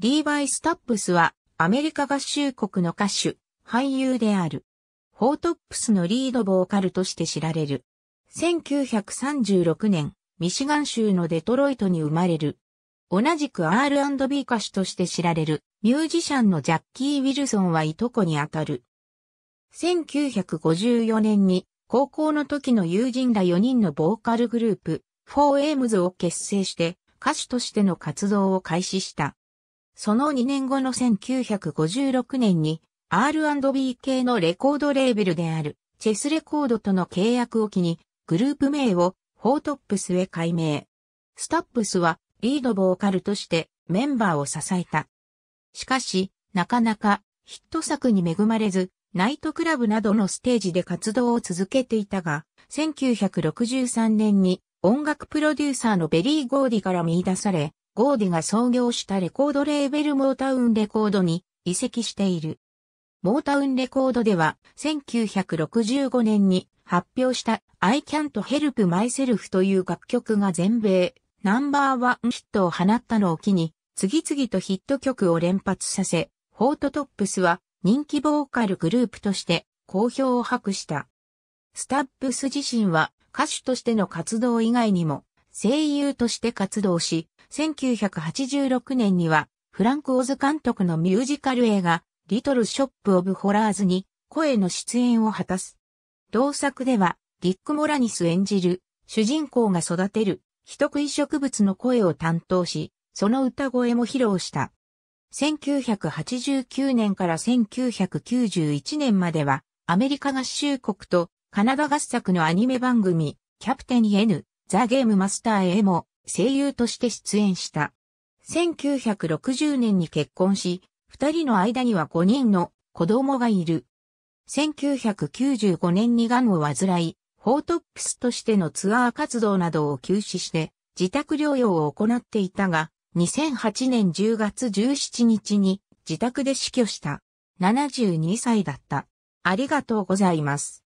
リーバイ・スタップスはアメリカ合衆国の歌手、俳優である。フォートップスのリードボーカルとして知られる。1936年、ミシガン州のデトロイトに生まれる。同じく R&B 歌手として知られるミュージシャンのジャッキー・ウィルソンはいとこにあたる。1954年に高校の時の友人ら4人のボーカルグループ、フォーエイムズを結成して歌手としての活動を開始した。その2年後の1956年に R&B 系のレコードレーベルであるチェスレコードとの契約を機にグループ名をフォートップスへ改名。スタップスはリードボーカルとしてメンバーを支えた。しかし、なかなかヒット作に恵まれず、ナイトクラブなどのステージで活動を続けていたが、1963年に音楽プロデューサーのベリー・ゴーディから見出され、ゴーディが創業したレコードレーベルモータウンレコードに移籍している。モータウンレコードでは1965年に発表した I Can't Help Myself という楽曲が全米ナンバーワンヒットを放ったのを機に次々とヒット曲を連発させ、ホートトップスは人気ボーカルグループとして好評を博した。スタップス自身は歌手としての活動以外にも声優として活動し、1986年には、フランク・オズ監督のミュージカル映画、リトル・ショップ・オブ・ホラーズに、声の出演を果たす。同作では、ディック・モラニス演じる、主人公が育てる、人食い植物の声を担当し、その歌声も披露した。1989年から1991年までは、アメリカ合衆国とカナダ合作のアニメ番組、キャプテン N、ザ・ゲームマスターへも声優として出演した。1960年に結婚し、二人の間には5人の子供がいる。1995年に癌を患い、フォートップスとしてのツアー活動などを休止して、自宅療養を行っていたが、2008年10月17日に自宅で死去した。72歳だった。ありがとうございます。